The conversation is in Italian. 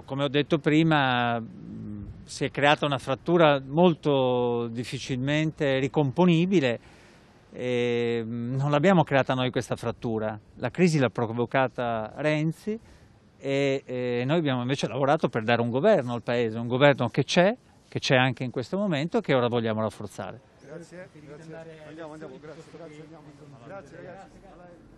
come ho detto prima, si è creata una frattura molto difficilmente ricomponibile e non l'abbiamo creata noi questa frattura, la crisi l'ha provocata Renzi e, noi abbiamo invece lavorato per dare un governo al Paese, un governo che c'è, che c'è anche in questo momento e che ora vogliamo rafforzare. Grazie, grazie. Andiamo, andiamo, grazie, grazie, andiamo. grazie ragazzi.